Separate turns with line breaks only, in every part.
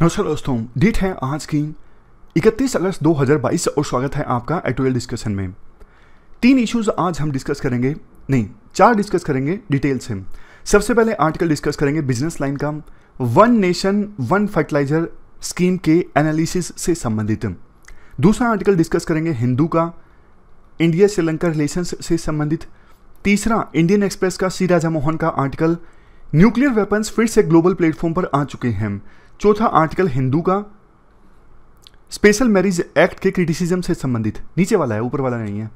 नमस्कार दोस्तों डेट है आज की 31 अगस्त 2022 और स्वागत है आपका एटोरियल डिस्कशन में तीन इश्यूज आज हम डिस्कस करेंगे नहीं चार डिस्कस करेंगे डिटेल से सबसे पहले आर्टिकल डिस्कस करेंगे बिजनेस लाइन का one nation one fertiliser scheme के एनालिसिस से संबंधित दूसरा आर्टिकल डिस्कस करेंगे हिंदू का इंडिया श्रीलंका रिलेशन से संबंधित तीसरा इंडियन एक्सप्रेस का सी राजा मोहन का आर्टिकल न्यूक्लियर वेपन्स फिर से ग्लोबल प्लेटफॉर्म पर आ चुके हैं चौथा आर्टिकल हिंदू का स्पेशल मैरिज एक्ट के क्रिटिसिज्म से संबंधित नीचे वाला है ऊपर वाला नहीं है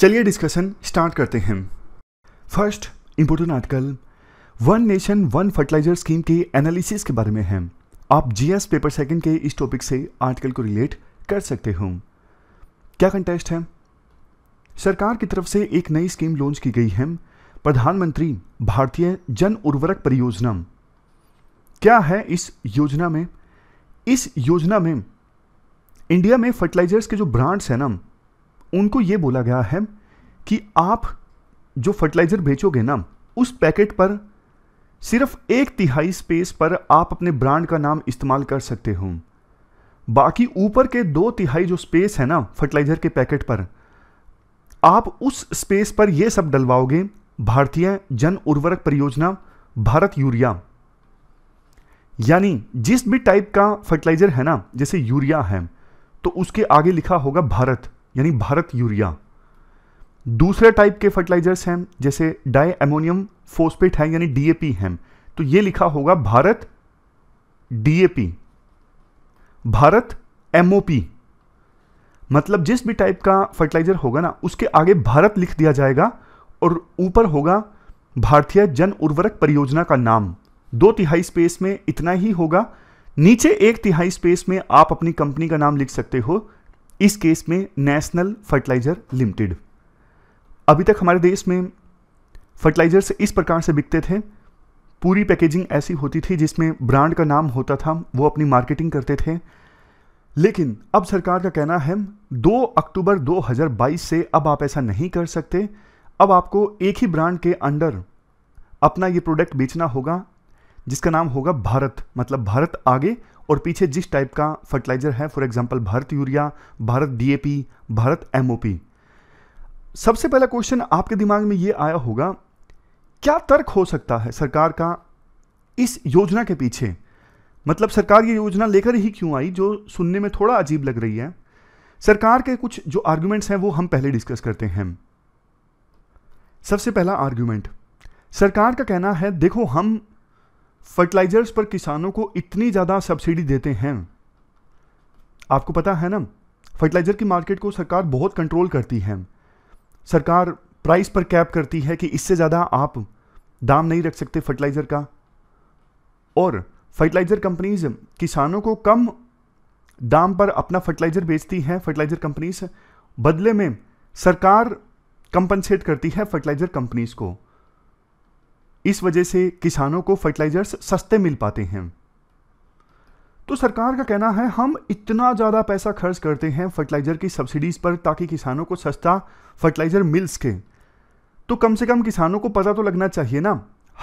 चलिए डिस्कशन स्टार्ट करते हैं first important article one nation one fertiliser scheme के एनालिसिस के बारे में है आप जीएस पेपर सेकंड के इस टॉपिक से आर्टिकल को रिलेट कर सकते हो क्या कंटेस्ट है सरकार की तरफ से एक नई स्कीम लॉन्च की गई है प्रधानमंत्री भारतीय जन उर्वरक परियोजना क्या है इस योजना में इस योजना में इंडिया में फर्टिलाइजर्स के जो ब्रांड्स हैं ना उनको ये बोला गया है कि आप जो फर्टिलाइज़र बेचोगे ना उस पैकेट पर सिर्फ एक तिहाई स्पेस पर आप अपने ब्रांड का नाम इस्तेमाल कर सकते हो बाकी ऊपर के दो तिहाई जो स्पेस है ना फर्टिलाइज़र के पैकेट पर आप उस स्पेस पर यह सब डलवाओगे भारतीय जन उर्वरक परियोजना भारत यूरिया यानी जिस भी टाइप का फर्टिलाइज़र है ना जैसे यूरिया है तो उसके आगे लिखा होगा भारत यानी भारत यूरिया दूसरे टाइप के फर्टिलाइजर्स हैं जैसे डाई एमोनियम फोस्पेट है यानी डीएपी है तो ये लिखा होगा भारत डीएपी भारत एमओपी मतलब जिस भी टाइप का फर्टिलाइजर होगा ना उसके आगे भारत लिख दिया जाएगा और ऊपर होगा भारतीय जन उर्वरक परियोजना का नाम दो तिहाई स्पेस में इतना ही होगा नीचे एक तिहाई स्पेस में आप अपनी कंपनी का नाम लिख सकते हो इस केस में नेशनल फर्टिलाइजर लिमिटेड अभी तक हमारे देश में फर्टिलाइजर्स इस प्रकार से बिकते थे पूरी पैकेजिंग ऐसी होती थी जिसमें ब्रांड का नाम होता था वो अपनी मार्केटिंग करते थे लेकिन अब सरकार का कहना है 2 अक्टूबर 2022 से अब आप ऐसा नहीं कर सकते अब आपको एक ही ब्रांड के अंडर अपना ये प्रोडक्ट बेचना होगा जिसका नाम होगा भारत मतलब भारत आगे और पीछे जिस टाइप का फर्टिलाइज़र है for example Bharat urea Bharat DAP Bharat M सबसे पहला क्वेश्चन आपके दिमाग में ये आया होगा क्या तर्क हो सकता है सरकार का इस योजना के पीछे मतलब सरकार ये योजना लेकर ही क्यों आई जो सुनने में थोड़ा अजीब लग रही है सरकार के कुछ जो आर्ग्यूमेंट्स हैं वो हम पहले डिस्कस करते हैं सबसे पहला आर्ग्यूमेंट सरकार का कहना है देखो हम फर्टिलाइजर्स पर किसानों को इतनी ज़्यादा सब्सिडी देते हैं आपको पता है ना फर्टिलाइज़र की मार्केट को सरकार बहुत कंट्रोल करती है सरकार प्राइस पर कैप करती है कि इससे ज़्यादा आप दाम नहीं रख सकते फर्टिलाइज़र का और फर्टिलाइज़र कंपनीज किसानों को कम दाम पर अपना फर्टिलाइज़र बेचती हैं फर्टिलाइज़र कंपनीज बदले में सरकार कंपनसेट करती है फर्टिलाइज़र कंपनीज को इस वजह से किसानों को फर्टिलाइजर्स सस्ते मिल पाते हैं तो सरकार का कहना है हम इतना ज़्यादा पैसा खर्च करते हैं फर्टिलाइज़र की सब्सिडीज़ पर ताकि किसानों को सस्ता फर्टिलाइज़र मिल सके तो कम से कम किसानों को पता तो लगना चाहिए ना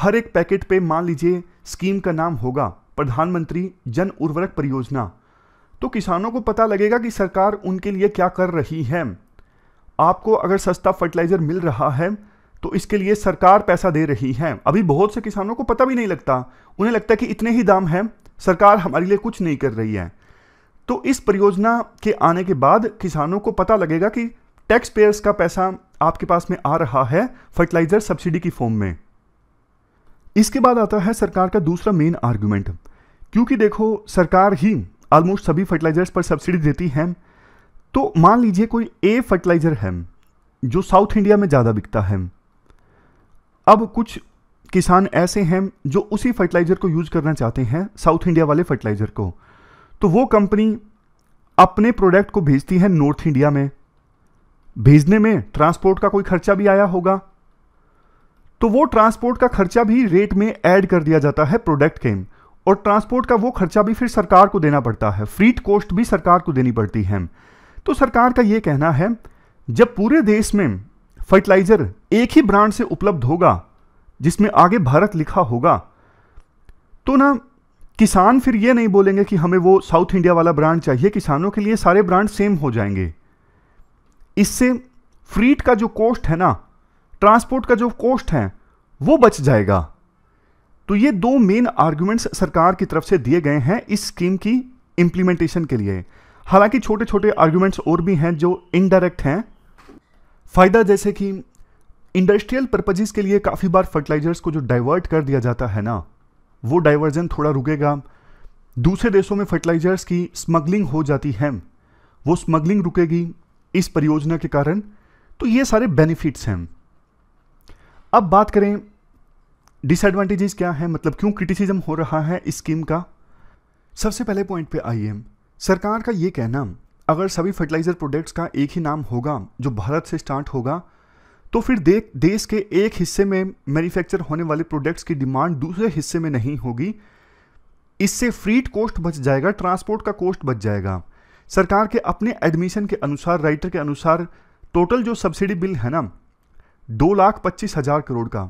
हर एक पैकेट पे मान लीजिए स्कीम का नाम होगा प्रधानमंत्री जन उर्वरक परियोजना तो किसानों को पता लगेगा कि सरकार उनके लिए क्या कर रही है आपको अगर सस्ता फर्टिलाइज़र मिल रहा है तो इसके लिए सरकार पैसा दे रही है अभी बहुत से किसानों को पता भी नहीं लगता उन्हें लगता है कि इतने ही दाम हैं सरकार हमारे लिए कुछ नहीं कर रही है तो इस परियोजना के आने के बाद किसानों को पता लगेगा कि टैक्स पेयर्स का पैसा आपके पास में आ रहा है फर्टिलाइज़र सब्सिडी की फॉर्म में इसके बाद आता है सरकार का दूसरा मेन आर्ग्यूमेंट क्योंकि देखो सरकार ही ऑलमोस्ट सभी फर्टिलाइज़र्स पर सब्सिडी देती है तो मान लीजिए कोई ए फर्टिलाइज़र है जो साउथ इंडिया में ज़्यादा बिकता है अब कुछ किसान ऐसे हैं जो उसी फर्टिलाइज़र को यूज़ करना चाहते हैं साउथ इंडिया वाले फर्टिलाइज़र को तो वो कंपनी अपने प्रोडक्ट को भेजती है नॉर्थ इंडिया में भेजने में ट्रांसपोर्ट का कोई खर्चा भी आया होगा तो वो ट्रांसपोर्ट का खर्चा भी रेट में ऐड कर दिया जाता है प्रोडक्ट के और ट्रांसपोर्ट का वो खर्चा भी फिर सरकार को देना पड़ता है फ्रीट कॉस्ट भी सरकार को देनी पड़ती है तो सरकार का ये कहना है जब पूरे देश में फर्टिलाइजर एक ही ब्रांड से उपलब्ध होगा जिसमें आगे भारत लिखा होगा तो ना किसान फिर ये नहीं बोलेंगे कि हमें वो साउथ इंडिया वाला ब्रांड चाहिए किसानों के लिए सारे ब्रांड सेम हो जाएंगे इससे फ्रीट का जो कॉस्ट है ना ट्रांसपोर्ट का जो कॉस्ट है वो बच जाएगा तो ये दो मेन आर्ग्यूमेंट्स सरकार की तरफ से दिए गए हैं इस स्कीम की इम्प्लीमेंटेशन के लिए हालांकि छोटे छोटे आर्ग्यूमेंट्स और भी हैं जो इनडायरेक्ट हैं फ़ायदा जैसे कि इंडस्ट्रियल पर्पजेज के लिए काफ़ी बार फर्टिलाइजर्स को जो डाइवर्ट कर दिया जाता है ना वो डाइवर्जन थोड़ा रुकेगा दूसरे देशों में फर्टिलाइजर्स की स्मगलिंग हो जाती है वो स्मगलिंग रुकेगी इस परियोजना के कारण तो ये सारे बेनिफिट्स हैं अब बात करें डिसएडवांटेजेस क्या हैं मतलब क्यों क्रिटिसिज्म हो रहा है इस स्कीम का सबसे पहले पॉइंट पे आइए सरकार का ये कहना अगर सभी फर्टिलाइज़र प्रोडक्ट्स का एक ही नाम होगा जो भारत से स्टार्ट होगा तो फिर दे, देश के एक हिस्से में मैन्युफैक्चर होने वाले प्रोडक्ट्स की डिमांड दूसरे हिस्से में नहीं होगी इससे फ्रीट कॉस्ट बच जाएगा ट्रांसपोर्ट का कॉस्ट बच जाएगा सरकार के अपने एडमिशन के अनुसार राइटर के अनुसार टोटल जो सब्सिडी बिल है ना दो लाख पच्चीस हज़ार करोड़ का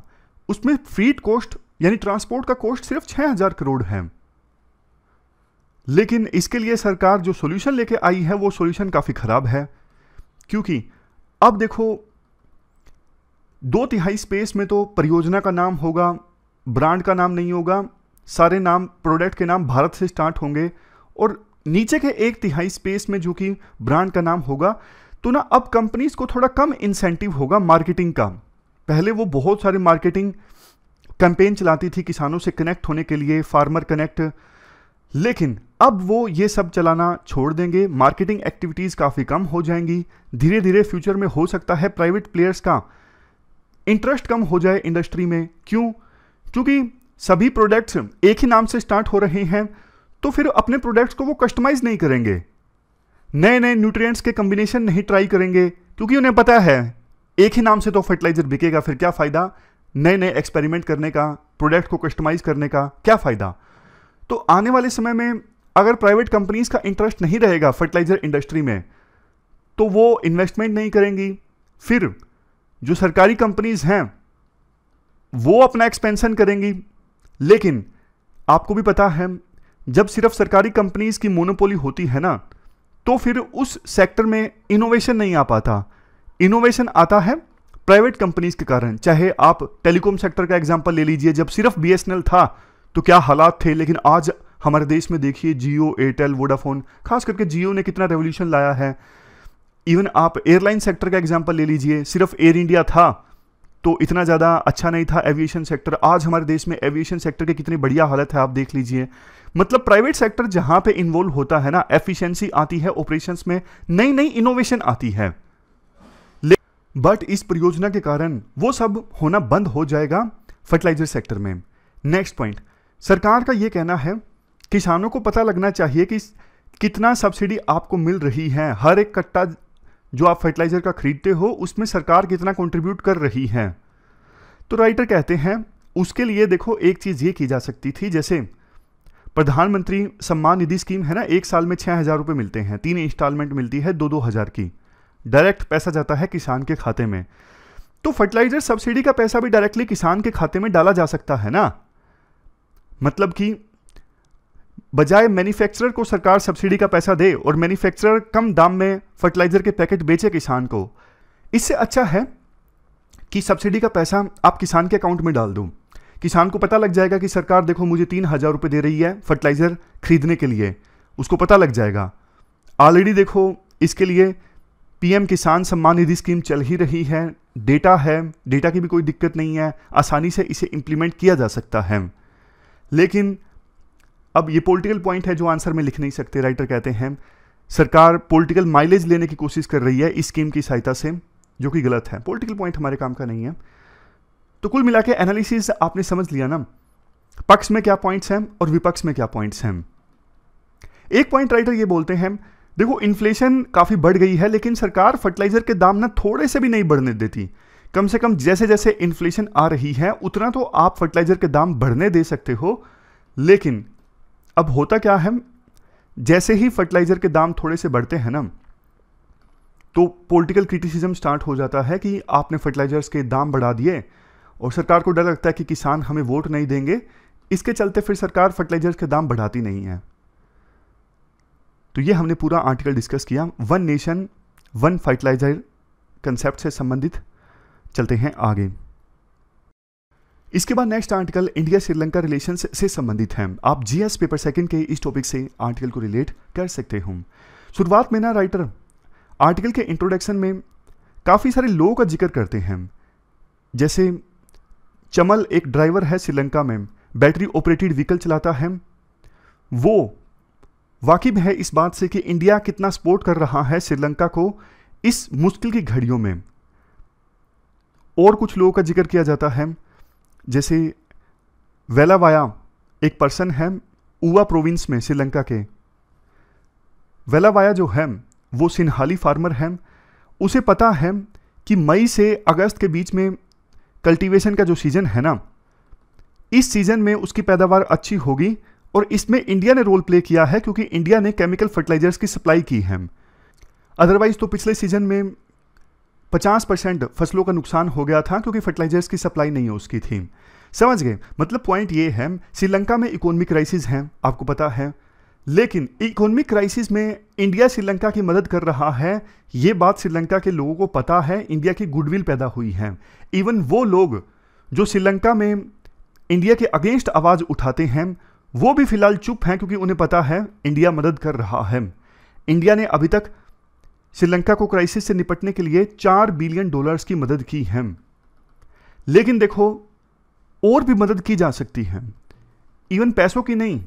उसमें फ्रीट कॉस्ट यानी ट्रांसपोर्ट का कॉस्ट सिर्फ छः हज़ार करोड़ है लेकिन इसके लिए सरकार जो सॉल्यूशन लेके आई है वो सॉल्यूशन काफ़ी ख़राब है क्योंकि अब देखो दो तिहाई स्पेस में तो परियोजना का नाम होगा ब्रांड का नाम नहीं होगा सारे नाम प्रोडक्ट के नाम भारत से स्टार्ट होंगे और नीचे के एक तिहाई स्पेस में जो कि ब्रांड का नाम होगा तो ना अब कंपनीज को थोड़ा कम इंसेंटिव होगा मार्केटिंग का पहले वो बहुत सारे मार्केटिंग कैंपेन चलाती थी किसानों से कनेक्ट होने के लिए फार्मर कनेक्ट लेकिन अब वो ये सब चलाना छोड़ देंगे मार्केटिंग एक्टिविटीज़ काफ़ी कम हो जाएंगी धीरे धीरे फ्यूचर में हो सकता है प्राइवेट प्लेयर्स का इंटरेस्ट कम हो जाए इंडस्ट्री में क्यों क्योंकि सभी प्रोडक्ट्स एक ही नाम से स्टार्ट हो रहे हैं तो फिर अपने प्रोडक्ट्स को वो कस्टमाइज़ नहीं करेंगे नए नए न्यूट्रिएंट्स के कम्बिनेशन नहीं ट्राई करेंगे क्योंकि उन्हें पता है एक ही नाम से तो फर्टिलाइज़र बिकेगा फिर क्या फ़ायदा नए नए एक्सपेरिमेंट करने का प्रोडक्ट को कस्टमाइज़ करने का क्या फ़ायदा तो आने वाले समय में अगर प्राइवेट कंपनीज का इंटरेस्ट नहीं रहेगा फर्टिलाइजर इंडस्ट्री में तो वो इन्वेस्टमेंट नहीं करेंगी फिर जो सरकारी कंपनीज हैं वो अपना एक्सपेंशन करेंगी लेकिन आपको भी पता है जब सिर्फ सरकारी कंपनीज की मोनोपोली होती है ना तो फिर उस सेक्टर में इनोवेशन नहीं आ पाता इनोवेशन आता है प्राइवेट कंपनीज के कारण चाहे आप टेलीकॉम सेक्टर का एग्जांपल ले लीजिए जब सिर्फ बीएसएनएल था तो क्या हालात थे लेकिन आज हमारे देश में देखिए जियो एयरटेल वोडाफोन खास करके जियो ने कितना रेवोल्यूशन लाया है इवन आप एयरलाइन सेक्टर का एग्जाम्पल ले लीजिए सिर्फ एयर इंडिया था तो इतना ज़्यादा अच्छा नहीं था एविएशन सेक्टर आज हमारे देश में एविएशन सेक्टर की कितनी बढ़िया हालत है आप देख लीजिए मतलब प्राइवेट सेक्टर जहाँ पे इन्वॉल्व होता है ना एफिशिएंसी आती है ऑपरेशंस में नई नई इनोवेशन आती है बट इस परियोजना के कारण वो सब होना बंद हो जाएगा फर्टिलाइजर सेक्टर में नेक्स्ट पॉइंट सरकार का ये कहना है किसानों को पता लगना चाहिए कि कितना सब्सिडी आपको मिल रही है हर एक कट्टा जो आप फर्टिलाइज़र का खरीदते हो उसमें सरकार कितना कंट्रीब्यूट कर रही है तो राइटर कहते हैं उसके लिए देखो एक चीज़ ये की जा सकती थी जैसे प्रधानमंत्री सम्मान निधि स्कीम है ना एक साल में छह हज़ार रुपये मिलते हैं तीन इंस्टॉलमेंट मिलती है दो दो हज़ार की डायरेक्ट पैसा जाता है किसान के खाते में तो फर्टिलाइज़र सब्सिडी का पैसा भी डायरेक्टली किसान के खाते में डाला जा सकता है ना मतलब कि बजाय मैन्युफैक्चरर को सरकार सब्सिडी का पैसा दे और मैन्युफैक्चरर कम दाम में फर्टिलाइज़र के पैकेट बेचे किसान को इससे अच्छा है कि सब्सिडी का पैसा आप किसान के अकाउंट में डाल दूँ किसान को पता लग जाएगा कि सरकार देखो मुझे तीन हज़ार रुपये दे रही है फर्टिलाइज़र खरीदने के लिए उसको पता लग जाएगा ऑलरेडी देखो इसके लिए पीएम किसान सम्मान निधि स्कीम चल ही रही है डेटा है डेटा की भी कोई दिक्कत नहीं है आसानी से इसे इम्प्लीमेंट किया जा सकता है लेकिन अब ये पॉलिटिकल पॉइंट है जो आंसर में लिख नहीं सकते राइटर कहते हैं सरकार पॉलिटिकल माइलेज लेने की कोशिश कर रही है इस स्कीम की सहायता से जो कि गलत है पॉलिटिकल पॉइंट हमारे काम का नहीं है तो कुल मिला के एनालिसिस आपने समझ लिया ना पक्ष में क्या पॉइंट्स हैं और विपक्ष में क्या पॉइंट्स हैं एक पॉइंट राइटर ये बोलते हैं देखो इन्फ्लेशन काफ़ी बढ़ गई है लेकिन सरकार फर्टिलाइजर के दाम ना थोड़े से भी नहीं बढ़ने देती कम से कम जैसे जैसे इन्फ्लेशन आ रही है उतना तो आप फर्टिलाइजर के दाम बढ़ने दे सकते हो लेकिन अब होता क्या है जैसे ही फर्टिलाइज़र के दाम थोड़े से बढ़ते हैं ना तो पॉलिटिकल क्रिटिसिज्म स्टार्ट हो जाता है कि आपने फर्टिलाइज़र्स के दाम बढ़ा दिए और सरकार को डर लगता है कि किसान हमें वोट नहीं देंगे इसके चलते फिर सरकार फर्टिलाइज़र्स के दाम बढ़ाती नहीं है तो ये हमने पूरा आर्टिकल डिस्कस किया one nation one fertiliser concept से संबंधित चलते हैं आगे इसके बाद next article India Sri Lanka relation से संबंधित है आप जीएस पेपर सेकंड के इस टॉपिक से आर्टिकल को रिलेट कर सकते हो शुरुआत में ना राइटर आर्टिकल के इंट्रोडक्शन में काफ़ी सारे लोगों का जिक्र करते हैं जैसे चमल एक ड्राइवर है श्रीलंका में बैटरी ऑपरेटेड व्हीकल चलाता है वो वाकिब है इस बात से कि इंडिया कितना सपोर्ट कर रहा है श्रीलंका को इस मुश्किल की घड़ियों में और कुछ लोगों का जिक्र किया जाता है जैसे वेलावाया एक पर्सन है उवा प्रोविंस में श्रीलंका के वेलावाया जो है वो सिन्हाली फार्मर है उसे पता है कि मई से अगस्त के बीच में कल्टीवेशन का जो सीज़न है ना इस सीज़न में उसकी पैदावार अच्छी होगी और इसमें इंडिया ने रोल प्ले किया है क्योंकि इंडिया ने केमिकल फर्टिलाइजर्स की सप्लाई की है अदरवाइज़ तो पिछले सीज़न में 50 परसेंट फसलों का नुकसान हो गया था क्योंकि फर्टिलाइजर्स की सप्लाई नहीं है उसकी थी समझ गए मतलब पॉइंट ये है श्रीलंका में इकोनॉमिक क्राइसिस हैं आपको पता है लेकिन इकोनॉमिक क्राइसिस में इंडिया श्रीलंका की मदद कर रहा है ये बात श्रीलंका के लोगों को पता है इंडिया की गुडविल पैदा हुई है इवन वो लोग जो श्रीलंका में इंडिया के अगेंस्ट आवाज़ उठाते हैं वो भी फिलहाल चुप हैं क्योंकि उन्हें पता है इंडिया मदद कर रहा है इंडिया ने अभी तक श्रीलंका को क्राइसिस से निपटने के लिए चार बिलियन डॉलर्स की मदद की है लेकिन देखो और भी मदद की जा सकती है इवन पैसों की नहीं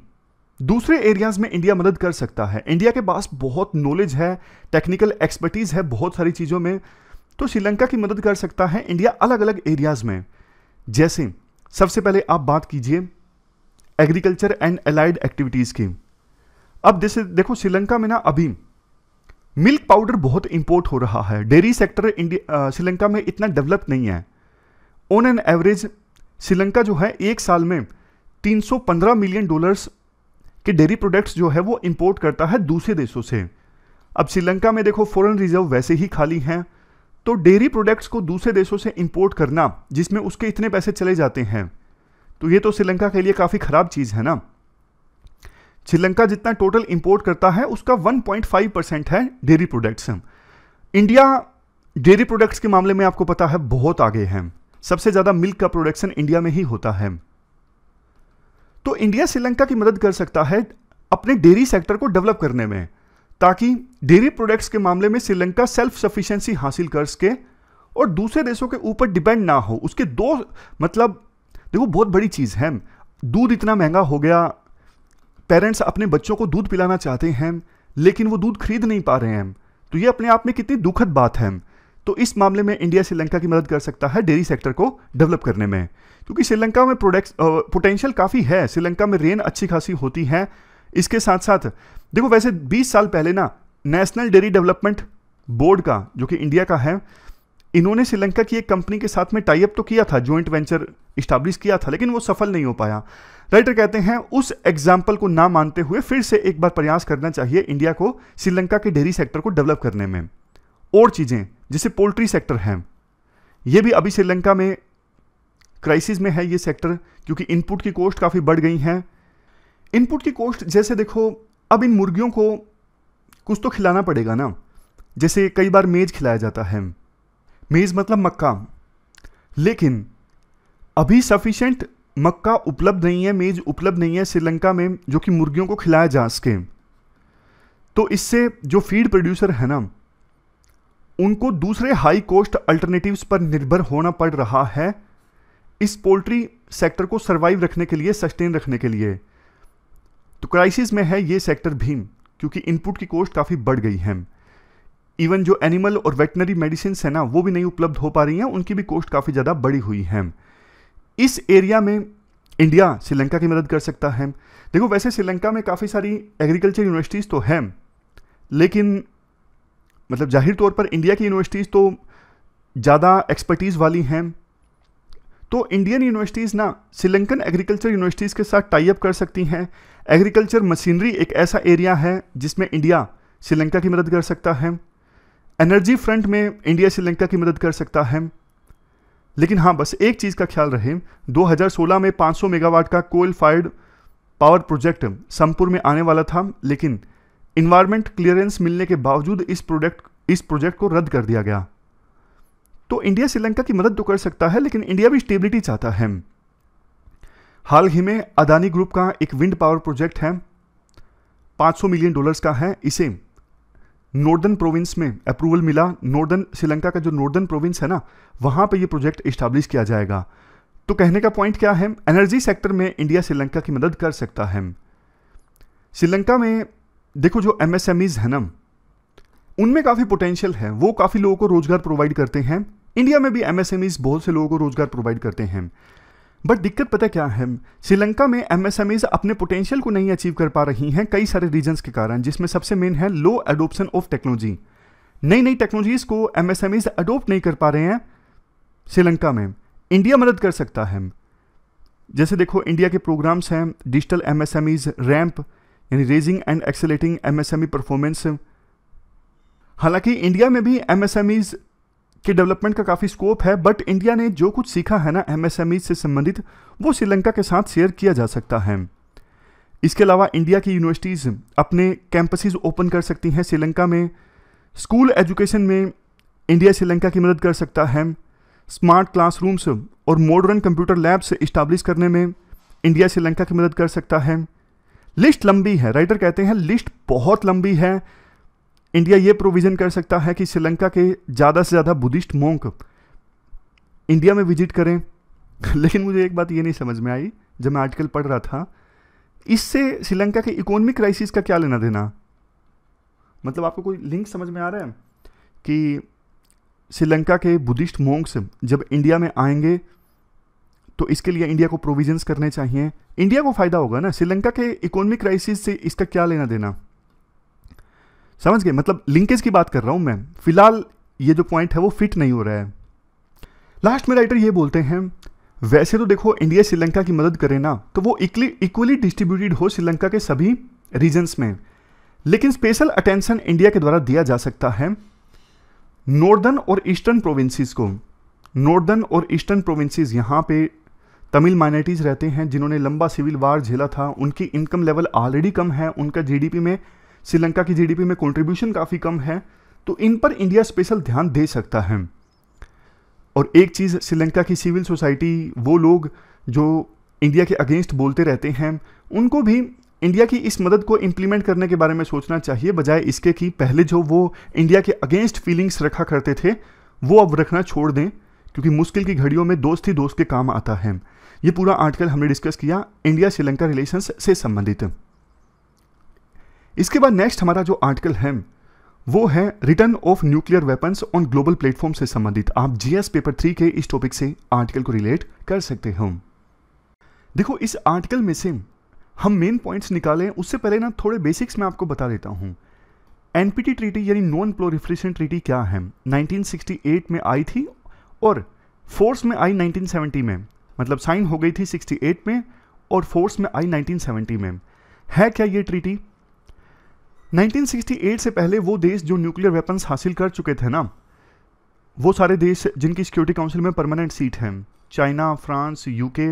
दूसरे एरियाज़ में इंडिया मदद कर सकता है इंडिया के पास बहुत नॉलेज है टेक्निकल एक्सपर्टीज़ है बहुत सारी चीज़ों में तो श्रीलंका की मदद कर सकता है इंडिया अलग अलग एरियाज़ में जैसे सबसे पहले आप बात कीजिए एग्रीकल्चर एंड एलाइड एक्टिविटीज़ की अब जैसे देखो श्रीलंका में ना अभी मिल्क पाउडर बहुत इंपोर्ट हो रहा है डेयरी सेक्टर श्रीलंका में इतना डेवलप नहीं है ऑन एन एवरेज श्रीलंका जो है एक साल में 315 मिलियन डॉलर्स के डेयरी प्रोडक्ट्स जो है वो इंपोर्ट करता है दूसरे देशों से अब श्रीलंका में देखो फॉरेन रिजर्व वैसे ही खाली हैं तो डेयरी प्रोडक्ट्स को दूसरे देशों से इंपोर्ट करना जिसमें उसके इतने पैसे चले जाते हैं तो ये तो श्रीलंका के लिए काफ़ी ख़राब चीज़ है ना श्रीलंका जितना टोटल इंपोर्ट करता है उसका 1.5 परसेंट है dairy products India dairy products के मामले में आपको पता है बहुत आगे है सबसे ज़्यादा मिल्क का प्रोडक्शन इंडिया में ही होता है तो इंडिया श्रीलंका की मदद कर सकता है अपने डेयरी सेक्टर को डेवलप करने में ताकि डेयरी प्रोडक्ट्स के मामले में श्रीलंका सेल्फ सफिशेंसी हासिल कर सके और दूसरे देशों के ऊपर डिपेंड ना हो उसके दो मतलब देखो बहुत बड़ी चीज़ है दूध इतना महंगा हो गया पेरेंट्स अपने बच्चों को दूध पिलाना चाहते हैं लेकिन वो दूध खरीद नहीं पा रहे हैं तो ये अपने आप में कितनी दुखद बात है तो इस मामले में इंडिया श्रीलंका की मदद कर सकता है डेयरी सेक्टर को डेवलप करने में क्योंकि श्रीलंका में प्रोडक्ट पोटेंशियल काफ़ी है श्रीलंका में रेन अच्छी खासी होती है इसके साथ साथ देखो वैसे 20 साल पहले ना नेशनल डेयरी डेवलपमेंट बोर्ड का जो कि इंडिया का है इन्होंने श्रीलंका की एक कंपनी के साथ में टाइप तो किया था ज्वाइंट वेंचर स्टाब्लिश किया था लेकिन वो सफल नहीं हो पाया राइटर कहते हैं उस एग्जाम्पल को ना मानते हुए फिर से एक बार प्रयास करना चाहिए इंडिया को श्रीलंका के डेयरी सेक्टर को डेवलप करने में और चीज़ें जैसे पोल्ट्री सेक्टर है यह भी अभी श्रीलंका में क्राइसिस में है यह सेक्टर क्योंकि इनपुट की कॉस्ट काफ़ी बढ़ गई है इनपुट की कॉस्ट जैसे देखो अब इन मुर्गियों को कुछ तो खिलाना पड़ेगा ना जैसे कई बार मेज खिलाया जाता है मेज़ मतलब मक्का लेकिन अभी सफिशेंट मक्का उपलब्ध नहीं है मेज़ उपलब्ध नहीं है श्रीलंका में जो कि मुर्गियों को खिलाया जा सके तो इससे जो फीड प्रोड्यूसर है ना उनको दूसरे हाई कॉस्ट अल्टरनेटिव्स पर निर्भर होना पड़ रहा है इस पोल्ट्री सेक्टर को सरवाइव रखने के लिए सस्टेन रखने के लिए तो क्राइसिस में है ये सेक्टर भी क्योंकि इनपुट की कॉस्ट काफ़ी बढ़ गई है इवन जो एनिमल और वेटनरी मेडिसिन है ना वो भी नहीं उपलब्ध हो पा रही हैं उनकी भी कोस्ट काफ़ी ज़्यादा बड़ी हुई है इस एरिया में इंडिया श्रीलंका की मदद कर सकता है देखो वैसे श्रीलंका में काफ़ी सारी एग्रीकल्चर यूनिवर्सिटीज़ तो हैं लेकिन मतलब जाहिर तौर पर इंडिया की यूनिवर्सिटीज़ तो ज़्यादा एक्सपर्टीज़ वाली हैं तो इंडियन यूनिवर्सिटीज़ ना श्रीलंकन एग्रीकल्चर यूनिवर्सिटीज़ के साथ टाई अप कर सकती हैं एग्रीकल्चर मशीनरी एक ऐसा एरिया है जिसमें इंडिया श्रीलंका की मदद कर सकता है एनर्जी फ्रंट में इंडिया श्रीलंका की मदद कर सकता है लेकिन हाँ बस एक चीज़ का ख्याल रहे 2016 में 500 मेगावाट का coal fired power project Sampur में आने वाला था लेकिन इन्वायरमेंट क्लियरेंस मिलने के बावजूद इस प्रोडक्ट इस प्रोजेक्ट को रद्द कर दिया गया तो इंडिया श्रीलंका की मदद तो कर सकता है लेकिन इंडिया भी स्टेबिलिटी चाहता है हाल ही में अदानी ग्रुप का एक विंड पावर प्रोजेक्ट है 500 मिलियन डॉलर्स का है इसे नॉर्दर्न प्रोविंस में अप्रूवल मिला नॉर्दर्न श्रीलंका का जो नॉर्दर्न प्रोविंस है ना वहां पर यह प्रोजेक्ट इस्टाब्लिश किया जाएगा तो कहने का पॉइंट क्या है एनर्जी सेक्टर में इंडिया श्रीलंका की मदद कर सकता है श्रीलंका में देखो जो एम है ना उनमें काफ़ी पोटेंशियल है वो काफ़ी लोगों को रोज़गार प्रोवाइड करते हैं इंडिया में भी एमएसएमईज बहुत से लोगों को रोज़गार प्रोवाइड करते हैं बट दिक्कत पता क्या है श्रीलंका में एम अपने पोटेंशियल को नहीं अचीव कर पा रही हैं कई सारे रीजन के कारण जिसमें सबसे मेन है लो एडोप्शन ऑफ टेक्नोलॉजी नई नई टेक्नोलॉजीज को एम अडोप्ट नहीं कर पा रहे हैं श्रीलंका में इंडिया मदद कर सकता है जैसे देखो इंडिया के प्रोग्राम्स हैं डिजिटल एम रैंप यानी raising and accelerating MSME performance हालांकि इंडिया में भी एम कि डेवलपमेंट का काफ़ी स्कोप है बट इंडिया ने जो कुछ सीखा है ना एमएसएमई e से संबंधित वो श्रीलंका के साथ शेयर किया जा सकता है इसके अलावा इंडिया की यूनिवर्सिटीज़ अपने कैंपस ओपन कर सकती हैं श्रीलंका में स्कूल एजुकेशन में इंडिया श्रीलंका की मदद कर सकता है स्मार्ट क्लासरूम्स और मॉडर्न कंप्यूटर लैब्स इस्टाब्लिश करने में इंडिया श्रीलंका की मदद कर सकता है लिस्ट लंबी है राइटर कहते हैं लिस्ट बहुत लंबी है इंडिया ये प्रोविज़न कर सकता है कि श्रीलंका के ज़्यादा से ज़्यादा बुद्धिस्ट मोंक इंडिया में विजिट करें लेकिन मुझे एक बात ये नहीं समझ में आई जब मैं आर्टिकल पढ़ रहा था इससे श्रीलंका के इकोनॉमिक क्राइसिस का क्या लेना देना मतलब आपको कोई लिंक समझ में आ रहा है कि श्रीलंका के बुद्धिस्ट मोंक्स जब इंडिया में आएंगे तो इसके लिए इंडिया को प्रोविजंस करने चाहिए इंडिया को फ़ायदा होगा ना श्रीलंका के इकोनॉमिक क्राइसिस से इसका क्या लेना देना समझ गए मतलब लिंकेज की बात कर रहा हूं मैं फिलहाल ये जो पॉइंट है वो फिट नहीं हो रहा है लास्ट में राइटर ये बोलते हैं वैसे तो देखो इंडिया श्रीलंका की मदद करे ना तो वो इक्वली डिस्ट्रीब्यूटेड हो श्रीलंका के सभी रीजन्स में लेकिन स्पेशल अटेंशन इंडिया के द्वारा दिया जा सकता है नॉर्दर्न और ईस्टर्न प्रोविंसेस को नॉर्दर्न और ईस्टर्न प्रोविंसेस यहाँ पे तमिल माइनॉरिटीज़ रहते हैं जिन्होंने लंबा सिविल वार झेला था उनकी इनकम लेवल ऑलरेडी कम है उनका जीडीपी में श्रीलंका की जीडीपी में कंट्रीब्यूशन काफ़ी कम है तो इन पर इंडिया स्पेशल ध्यान दे सकता है और एक चीज़ श्रीलंका की सिविल सोसाइटी वो लोग जो इंडिया के अगेंस्ट बोलते रहते हैं उनको भी इंडिया की इस मदद को इम्प्लीमेंट करने के बारे में सोचना चाहिए बजाय इसके कि पहले जो वो इंडिया के अगेंस्ट फीलिंग्स रखा करते थे वो अब रखना छोड़ दें क्योंकि मुश्किल की घड़ियों में दोस्त ही दोस्त के काम आता है ये पूरा आर्टिकल हमने डिस्कस किया इंडिया श्रीलंका रिलेशंस से संबंधित इसके बाद नेक्स्ट हमारा जो आर्टिकल है वो है return of nuclear weapons on global platform से संबंधित आप जीएस पेपर थ्री के इस टॉपिक से आर्टिकल को रिलेट कर सकते हो देखो इस आर्टिकल में से हम मेन पॉइंट्स निकालें उससे पहले ना थोड़े बेसिक्स में आपको बता देता हूँ एनपीटी ट्रीटी यानी नॉन प्लोरिफ्रेशन ट्रीटी क्या है 1968 में आई थी और फोर्स में आई 1970 में मतलब साइन हो गई थी 68 में और फोर्स में आई 1970 में है क्या ये ट्रीटी 1968 से पहले वो देश जो न्यूक्लियर वेपन्स हासिल कर चुके थे ना वो सारे देश जिनकी सिक्योरिटी काउंसिल में परमानेंट सीट है चाइना फ्रांस यूके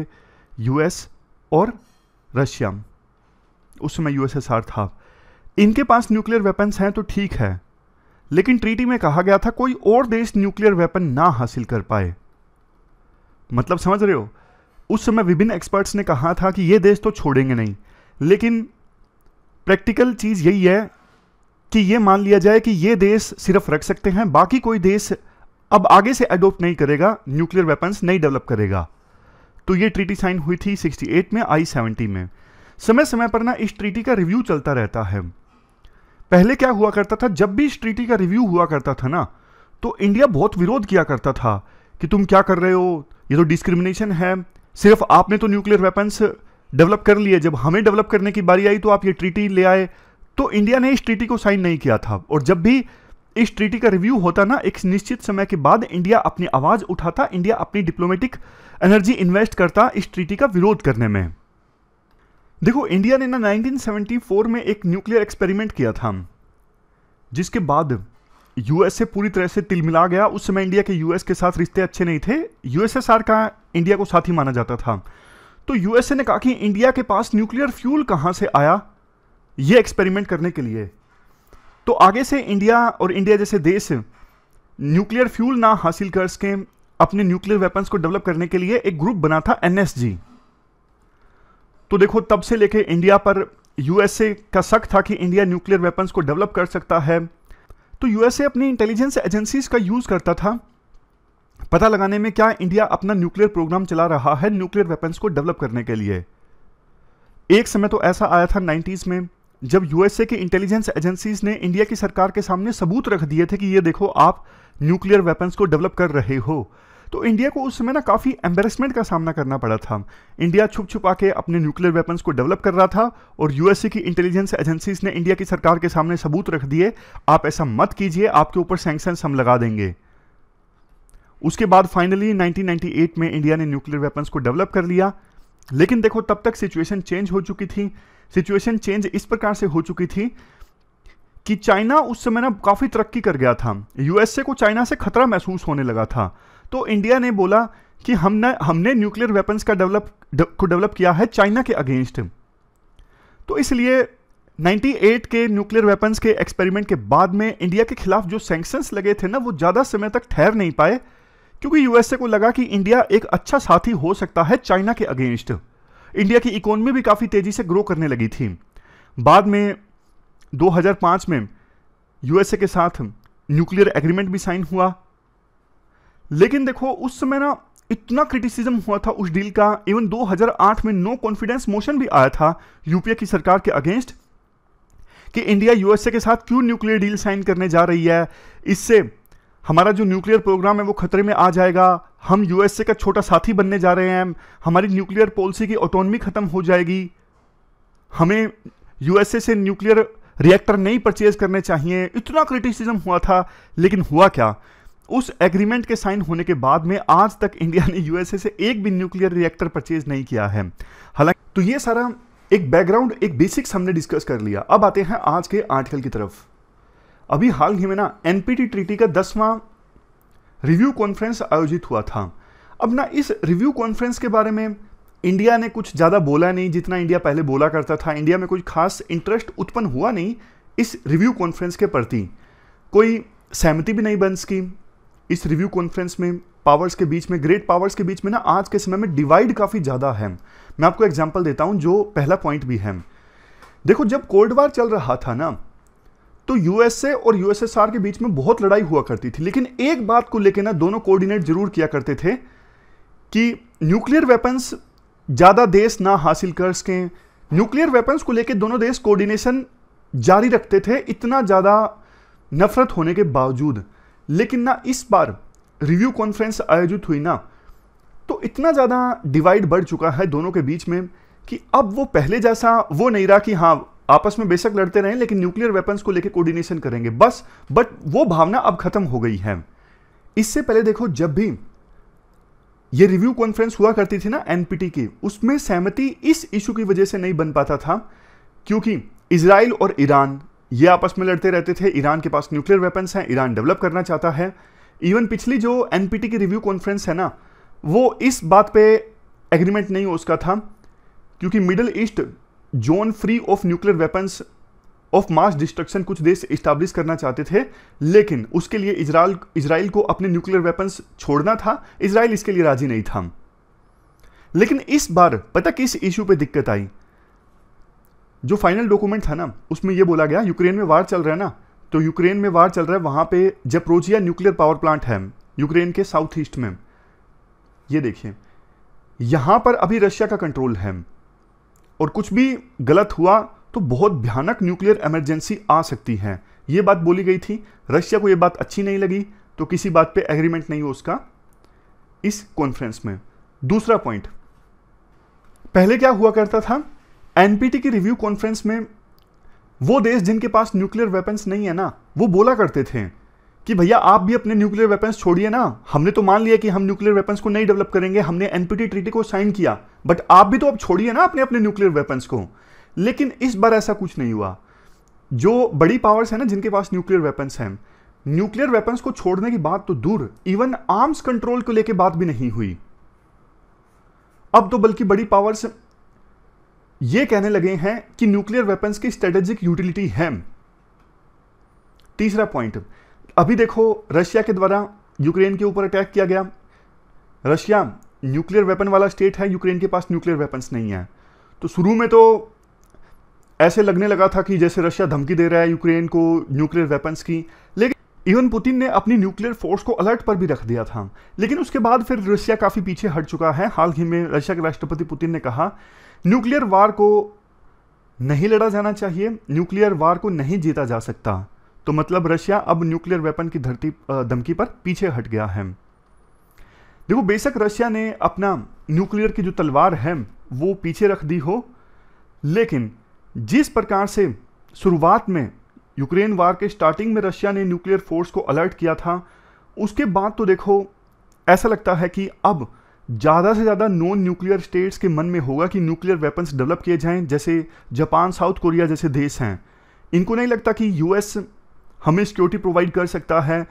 यूएस और रशिया उस समय यूएसएसआर था इनके पास न्यूक्लियर वेपन्स हैं तो ठीक है लेकिन ट्रीटी में कहा गया था कोई और देश न्यूक्लियर वेपन ना हासिल कर पाए मतलब समझ रहे हो उस समय विभिन्न एक्सपर्ट्स ने कहा था कि ये देश तो छोड़ेंगे नहीं लेकिन प्रैक्टिकल चीज़ यही है कि ये मान लिया जाए कि ये देश सिर्फ रख सकते हैं बाकी कोई देश अब आगे से अडोप्ट नहीं करेगा न्यूक्लियर वेपन्स नहीं डेवलप करेगा तो ये ट्रीटी साइन हुई थी 68 में आई 70 में समय समय पर ना इस ट्रीटी का रिव्यू चलता रहता है पहले क्या हुआ करता था जब भी इस ट्रीटी का रिव्यू हुआ करता था ना तो इंडिया बहुत विरोध किया करता था कि तुम क्या कर रहे हो ये तो डिस्क्रिमिनेशन है सिर्फ आपने तो न्यूक्लियर वेपन्स डेवलप कर लिए जब हमें डेवलप करने की बारी आई तो आप ये ट्रीटी ले आए तो इंडिया ने इस ट्रीटी को साइन नहीं किया था और जब भी इस ट्रीटी का रिव्यू होता ना एक निश्चित समय के बाद इंडिया अपनी आवाज़ उठाता इंडिया अपनी डिप्लोमेटिक एनर्जी इन्वेस्ट करता इस ट्रीटी का विरोध करने में देखो इंडिया ने ना 1974 में एक न्यूक्लियर एक्सपेरिमेंट किया था जिसके बाद यूएसए पूरी तरह से तिलमिला गया उस समय इंडिया के यूएस के साथ रिश्ते अच्छे नहीं थे यूएसएसआर का इंडिया को साथ ही माना जाता था तो यूएसए ने कहा कि इंडिया के पास न्यूक्लियर फ्यूल कहां से आया ये एक्सपेरिमेंट करने के लिए तो आगे से इंडिया और इंडिया जैसे देश न्यूक्लियर फ्यूल ना हासिल कर सके अपने न्यूक्लियर वेपन्स को डेवलप करने के लिए एक ग्रुप बना था एनएसजी तो देखो तब से लेके इंडिया पर यूएसए का शक था कि इंडिया न्यूक्लियर वेपन्स को डेवलप कर सकता है तो यूएसए अपनी इंटेलिजेंस एजेंसीज का यूज़ करता था पता लगाने में क्या इंडिया अपना न्यूक्लियर प्रोग्राम चला रहा है न्यूक्लियर वेपन्स को डेवलप करने के लिए एक समय तो ऐसा आया था नाइन्टीज़ में जब यूएसए की इंटेलिजेंस एजेंसीज ने इंडिया की सरकार के सामने सबूत रख दिए थे कि ये देखो आप न्यूक्लियर वेपन्स को डेवलप कर रहे हो तो इंडिया को उस समय ना काफ़ी एम्बेरसमेंट का सामना करना पड़ा था इंडिया छुप छुपा के अपने न्यूक्लियर वेपन्स को डेवलप कर रहा था और यूएसए की इंटेलिजेंस एजेंसीज ने इंडिया की सरकार के सामने सबूत रख दिए आप ऐसा मत कीजिए आपके ऊपर सैंक्शन हम लगा देंगे उसके बाद फाइनली 1998 में इंडिया ने न्यूक्लियर वेपन्स को डेवलप कर लिया लेकिन देखो तब तक सिचुएशन चेंज हो चुकी थी सिचुएशन चेंज इस प्रकार से हो चुकी थी कि चाइना उस समय ना काफ़ी तरक्की कर गया था यूएसए को चाइना से खतरा महसूस होने लगा था तो इंडिया ने बोला कि हमने हमने न्यूक्लियर वेपन्स का डेवलप को डेवलप किया है चाइना के अगेंस्ट तो इसलिए 98 के न्यूक्लियर वेपन्स के एक्सपेरिमेंट के बाद में इंडिया के खिलाफ जो सैंक्शंस लगे थे ना वो ज़्यादा समय तक ठहर नहीं पाए क्योंकि यूएसए को लगा कि इंडिया एक अच्छा साथी हो सकता है चाइना के अगेंस्ट इंडिया की इकोनॉमी भी काफ़ी तेज़ी से ग्रो करने लगी थी बाद में 2005 में यूएसए के साथ न्यूक्लियर एग्रीमेंट भी साइन हुआ लेकिन देखो उस समय ना इतना क्रिटिसिज्म हुआ था उस डील का इवन 2008 में नो कॉन्फिडेंस मोशन भी आया था यूपीए की सरकार के अगेंस्ट कि इंडिया यूएसए के साथ क्यों न्यूक्लियर डील साइन करने जा रही है इससे हमारा जो न्यूक्लियर प्रोग्राम है वो खतरे में आ जाएगा हम यूएसए का छोटा साथी बनने जा रहे हैं हमारी न्यूक्लियर पॉलिसी की ऑटोनमी ख़त्म हो जाएगी हमें यूएसए से न्यूक्लियर रिएक्टर नहीं परचेज करने चाहिए इतना क्रिटिसिज्म हुआ था लेकिन हुआ क्या उस एग्रीमेंट के साइन होने के बाद में आज तक इंडिया ने यूएसए से एक भी न्यूक्लियर रिएक्टर परचेज नहीं किया है हालांकि तो ये सारा एक बैकग्राउंड एक बेसिक्स हमने डिस्कस कर लिया अब आते हैं आज के आर्टिकल की तरफ अभी हाल ही में ना एनपीटी ट्रीटी का दसवां रिव्यू कॉन्फ्रेंस आयोजित हुआ था अब ना इस रिव्यू कॉन्फ्रेंस के बारे में इंडिया ने कुछ ज़्यादा बोला नहीं जितना इंडिया पहले बोला करता था इंडिया में कुछ खास इंटरेस्ट उत्पन्न हुआ नहीं इस रिव्यू कॉन्फ्रेंस के प्रति कोई सहमति भी नहीं बन सकी इस रिव्यू कॉन्फ्रेंस में पावर्स के बीच में ग्रेट पावर्स के बीच में ना आज के समय में डिवाइड काफ़ी ज़्यादा है मैं आपको एग्जाम्पल देता हूँ जो पहला पॉइंट भी है देखो जब कोल्ड वार चल रहा था ना तो यूएसए और यूएसएसआर के बीच में बहुत लड़ाई हुआ करती थी लेकिन एक बात को लेकर ना दोनों कोऑर्डिनेट जरूर किया करते थे कि न्यूक्लियर वेपन्स ज़्यादा देश ना हासिल कर सकें न्यूक्लियर वेपन्स को लेकर दोनों देश कोऑर्डिनेशन जारी रखते थे इतना ज़्यादा नफरत होने के बावजूद लेकिन ना इस बार रिव्यू कॉन्फ्रेंस आयोजित हुई ना तो इतना ज़्यादा डिवाइड बढ़ चुका है दोनों के बीच में कि अब वो पहले जैसा वो नहीं रहा कि हाँ आपस में बेशक लड़ते रहे लेकिन न्यूक्लियर वेपन्स को लेकर कोऑर्डिनेशन करेंगे बस बट वो भावना अब खत्म हो गई है इससे पहले देखो जब भी ये रिव्यू कॉन्फ्रेंस हुआ करती थी ना एनपीटी की उसमें सहमति इस इशू की वजह से नहीं बन पाता था क्योंकि इसराइल और ईरान ये आपस में लड़ते रहते थे ईरान के पास न्यूक्लियर वेपन्स हैं ईरान डेवलप करना चाहता है इवन पिछली जो एनपीटी की रिव्यू कॉन्फ्रेंस है ना वो इस बात पे एग्रीमेंट नहीं हो उसका था क्योंकि middle east zone free of nuclear weapons of mass destruction कुछ देश इस्टाब्लिश करना चाहते थे लेकिन उसके लिए इसराइल इसराइल को अपने न्यूक्लियर वेपन्स छोड़ना था इसराइल इसके लिए राजी नहीं था लेकिन इस बार पता किस इश्यू पे दिक्कत आई जो फाइनल डॉक्यूमेंट था ना उसमें यह बोला गया यूक्रेन में वार चल रहा है ना तो यूक्रेन में वार चल रहा है वहां पे जप्रोजिया न्यूक्लियर पावर प्लांट है यूक्रेन के साउथ ईस्ट में ये देखिए यहां पर अभी रशिया का कंट्रोल है और कुछ भी गलत हुआ तो बहुत भयानक न्यूक्लियर इमरजेंसी आ सकती है ये बात बोली गई थी रशिया को ये बात अच्छी नहीं लगी तो किसी बात पे एग्रीमेंट नहीं हो उसका इस कॉन्फ्रेंस में दूसरा पॉइंट पहले क्या हुआ करता था एनपीटी की रिव्यू कॉन्फ्रेंस में वो देश जिनके पास न्यूक्लियर वेपन्स नहीं है ना वो बोला करते थे कि भैया आप भी अपने न्यूक्लियर वेपन्स छोड़िए ना हमने तो मान लिया कि हम न्यूक्लियर वेपन्स को नहीं डेवलप करेंगे हमने एनपीटी ट्रीटी को साइन किया बट आप भी तो अब छोड़िए ना अपने अपने न्यूक्लियर वेपन्स को लेकिन इस बार ऐसा कुछ नहीं हुआ जो बड़ी पावर्स हैं ना जिनके पास न्यूक्लियर वेपन्स हैं न्यूक्लियर वेपन्स को छोड़ने की बात तो दूर इवन आर्म्स कंट्रोल को लेकर बात भी नहीं हुई अब तो बल्कि बड़ी पावर्स ये कहने लगे हैं कि न्यूक्लियर वेपन्स की स्ट्रेटेजिक यूटिलिटी है तीसरा पॉइंट अभी देखो रशिया के द्वारा यूक्रेन के ऊपर अटैक किया गया रशिया न्यूक्लियर वेपन वाला स्टेट है यूक्रेन के पास न्यूक्लियर वेपन्स नहीं है तो शुरू में तो ऐसे लगने लगा था कि जैसे रशिया धमकी दे रहा है यूक्रेन को न्यूक्लियर वेपन्स की लेकिन इवन पुतिन ने अपनी न्यूक्लियर फोर्स को अलर्ट पर भी रख दिया था लेकिन उसके बाद फिर रशिया काफ़ी पीछे हट चुका है हाल ही में रशिया के राष्ट्रपति पुतिन ने कहा न्यूक्लियर वार को नहीं लड़ा जाना चाहिए न्यूक्लियर वार को नहीं जीता जा सकता तो मतलब रशिया अब न्यूक्लियर वेपन की धरती धमकी पर पीछे हट गया है देखो बेशक रशिया ने अपना न्यूक्लियर की जो तलवार है वो पीछे रख दी हो लेकिन जिस प्रकार से शुरुआत में यूक्रेन वार के स्टार्टिंग में रशिया ने न्यूक्लियर फोर्स को अलर्ट किया था उसके बाद तो देखो ऐसा लगता है कि अब ज़्यादा से ज़्यादा नॉन न्यूक्लियर स्टेट्स के मन में होगा कि न्यूक्लियर वेपन्स डेवलप किए जाएं जैसे जापान साउथ कोरिया जैसे देश हैं इनको नहीं लगता कि यूएस हमें सिक्योरिटी प्रोवाइड कर सकता है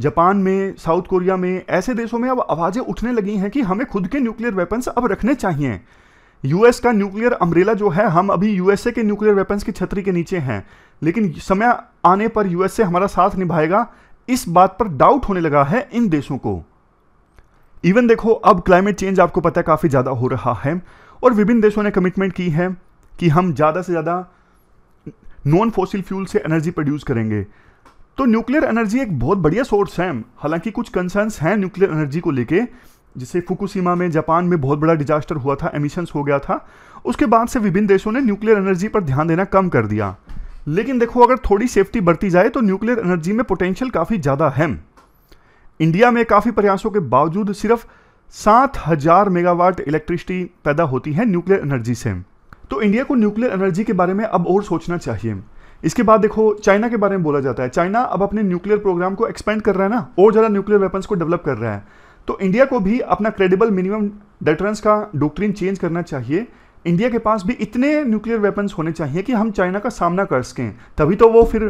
जापान में साउथ कोरिया में ऐसे देशों में अब आवाज़ें उठने लगी हैं कि हमें खुद के न्यूक्लियर वेपन्स अब रखने चाहिए यूएस का न्यूक्लियर अमरेला जो है हम अभी यूएसए के न्यूक्लियर वेपन्स की छतरी के नीचे हैं लेकिन समय आने पर यूएसए हमारा साथ निभाएगा इस बात पर डाउट होने लगा है इन देशों को इवन देखो अब क्लाइमेट चेंज आपको पता है काफ़ी ज़्यादा हो रहा है और विभिन्न देशों ने कमिटमेंट की है कि हम ज़्यादा से ज़्यादा नॉन फॉसिल फ्यूल से एनर्जी प्रोड्यूस करेंगे तो न्यूक्लियर एनर्जी एक बहुत बढ़िया सोर्स है हालांकि कुछ कंसर्न्स हैं न्यूक्लियर एनर्जी को लेके जिसे फुकुसीमा में जापान में बहुत बड़ा डिजास्टर हुआ था एमिशंस हो गया था उसके बाद से विभिन्न देशों ने न्यूक्लियर एनर्जी पर ध्यान देना कम कर दिया लेकिन देखो अगर थोड़ी सेफ्टी बढ़ती जाए तो न्यूक्लियर एनर्जी में पोटेंशियल काफ़ी ज़्यादा है इंडिया में काफ़ी प्रयासों के बावजूद सिर्फ सात हज़ार मेगावाट इलेक्ट्रिसिटी पैदा होती है न्यूक्लियर एनर्जी से तो इंडिया को न्यूक्लियर एनर्जी के बारे में अब और सोचना चाहिए इसके बाद देखो चाइना के बारे में बोला जाता है चाइना अब अपने न्यूक्लियर प्रोग्राम को एक्सपेंड कर रहा है ना और ज़्यादा न्यूक्लियर वेपन्स को डेवलप कर रहा है तो इंडिया को भी अपना क्रेडिबल मिनिमम डेटरेंस का डोक्ट्रिन चेंज करना चाहिए इंडिया के पास भी इतने न्यूक्लियर वेपन्स होने चाहिए कि हम चाइना का सामना कर सकें तभी तो वो फिर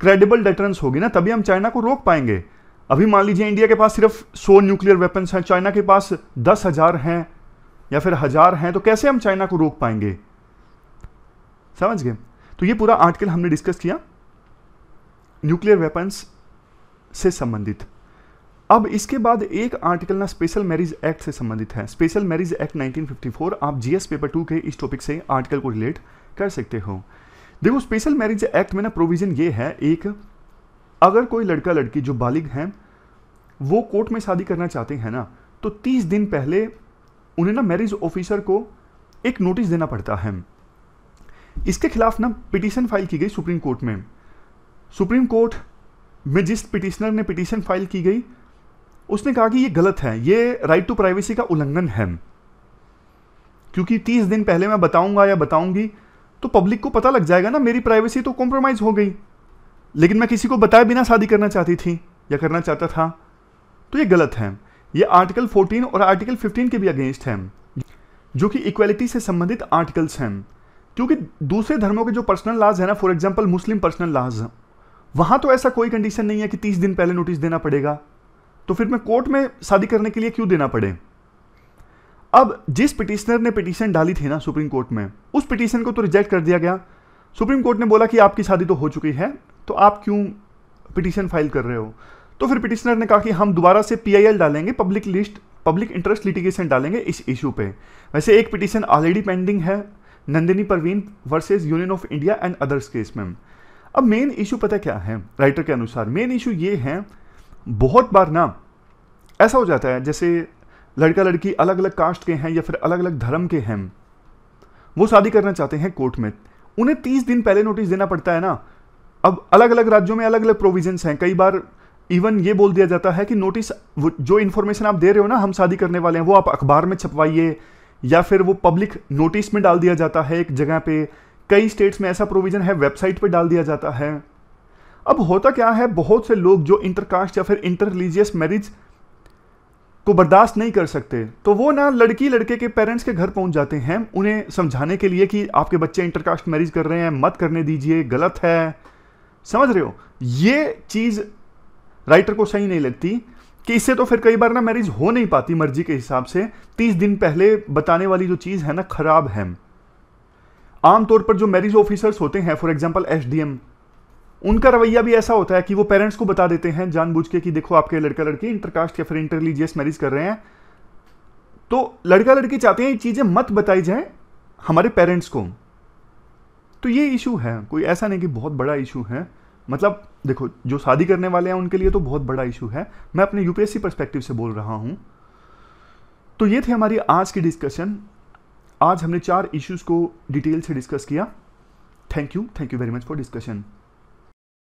क्रेडिबल डेटरेंस होगी ना तभी हम चाइना को रोक पाएंगे अभी मान लीजिए इंडिया के पास सिर्फ सौ न्यूक्लियर वेपन्स हैं चाइना के पास दस हज़ार हैं या फिर हज़ार हैं तो कैसे हम चाइना को रोक पाएंगे समझ गए तो ये पूरा आर्टिकल हमने डिस्कस किया न्यूक्लियर वेपन्स से संबंधित अब इसके बाद एक आर्टिकल ना स्पेशल मैरिज एक्ट से संबंधित है स्पेशल मैरिज एक्ट 1954 आप जीएस पेपर टू के इस टॉपिक से आर्टिकल को रिलेट कर सकते हो देखो स्पेशल मैरिज एक्ट में ना प्रोविजन ये है एक अगर कोई लड़का लड़की जो बालिग हैं वो कोर्ट में शादी करना चाहते हैं ना तो 30 दिन पहले उन्हें ना मैरिज ऑफिसर को एक नोटिस देना पड़ता है इसके खिलाफ ना पिटीशन फाइल की गई सुप्रीम कोर्ट में सुप्रीम कोर्ट में जिस पिटिशनर ने पिटीशन फाइल की गई उसने कहा कि ये गलत है ये राइट टू प्राइवेसी का उल्लंघन है क्योंकि तीस दिन पहले मैं बताऊंगा या बताऊंगी तो पब्लिक को पता लग जाएगा ना मेरी प्राइवेसी तो कॉम्प्रोमाइज़ हो गई लेकिन मैं किसी को बताए बिना शादी करना चाहती थी या करना चाहता था तो ये गलत है ये आर्टिकल 14 और आर्टिकल 15 के भी अगेंस्ट हैं जो कि इक्वलिटी से संबंधित आर्टिकल्स हैं क्योंकि दूसरे धर्मों के जो पर्सनल लाज है ना फॉर एग्जाम्पल मुस्लिम पर्सनल लाज वहां तो ऐसा कोई कंडीशन नहीं है कि तीस दिन पहले नोटिस देना पड़ेगा तो फिर मैं कोर्ट में शादी करने के लिए क्यों देना पड़े अब जिस पिटिशनर ने पिटीशन डाली थी ना सुप्रीम कोर्ट में उस पिटीशन को तो रिजेक्ट कर दिया गया सुप्रीम कोर्ट ने बोला कि आपकी शादी तो हो चुकी है तो आप क्यों पिटीशन फाइल कर रहे हो तो फिर पिटिशनर ने कहा कि हम दोबारा से पी डालेंगे public list public interest litigation डालेंगे इस इशू पे वैसे एक पिटीशन ऑलरेडी पेंडिंग है Nandini Parveen versus union of India and others case में अब मेन इशू पता क्या है राइटर के अनुसार मेन इशू ये है बहुत बार ना ऐसा हो जाता है जैसे लड़का लड़की अलग अलग कास्ट के हैं या फिर अलग अलग धर्म के हैं वो शादी करना चाहते हैं कोर्ट में उन्हें तीस दिन पहले नोटिस देना पड़ता है ना अब अलग अलग राज्यों में अलग अलग प्रोविजंस हैं कई बार इवन ये बोल दिया जाता है कि नोटिस जो इन्फॉर्मेशन आप दे रहे हो ना हम शादी करने वाले हैं वो आप अखबार में छपवाइए या फिर वो पब्लिक नोटिस में डाल दिया जाता है एक जगह पे कई स्टेट्स में ऐसा प्रोविज़न है वेबसाइट पे डाल दिया जाता है अब होता क्या है बहुत से लोग जो इंटरकास्ट या फिर इंटर रिलीजियस मैरिज को बर्दाश्त नहीं कर सकते तो वो ना लड़की लड़के के पेरेंट्स के घर पहुंच जाते हैं उन्हें समझाने के लिए कि आपके बच्चे इंटरकास्ट मैरिज कर रहे हैं मत करने दीजिए गलत है समझ रहे हो ये चीज़ राइटर को सही नहीं लगती कि इससे तो फिर कई बार ना मैरिज हो नहीं पाती मर्जी के हिसाब से तीस दिन पहले बताने वाली जो चीज़ है ना खराब है आमतौर पर जो मैरिज ऑफिसर्स होते हैं फॉर एग्जाम्पल एस उनका रवैया भी ऐसा होता है कि वो पेरेंट्स को बता देते हैं जानबूझ के कि देखो आपके लड़का लड़की इंटरकास्ट या फिर इंटर मैरिज कर रहे हैं तो लड़का लड़की चाहते हैं ये चीज़ें मत बताई जाए हमारे पेरेंट्स को तो ये इशू है कोई ऐसा नहीं कि बहुत बड़ा इशू है मतलब देखो जो शादी करने वाले हैं उनके लिए तो बहुत बड़ा इशू है मैं अपने यूपीएससी परस्पेक्टिव से बोल रहा हूँ तो ये थी हमारी आज की डिस्कशन आज हमने चार इश्यूज़ को डिटेल से डिस्कस किया thank you thank you very much for discussion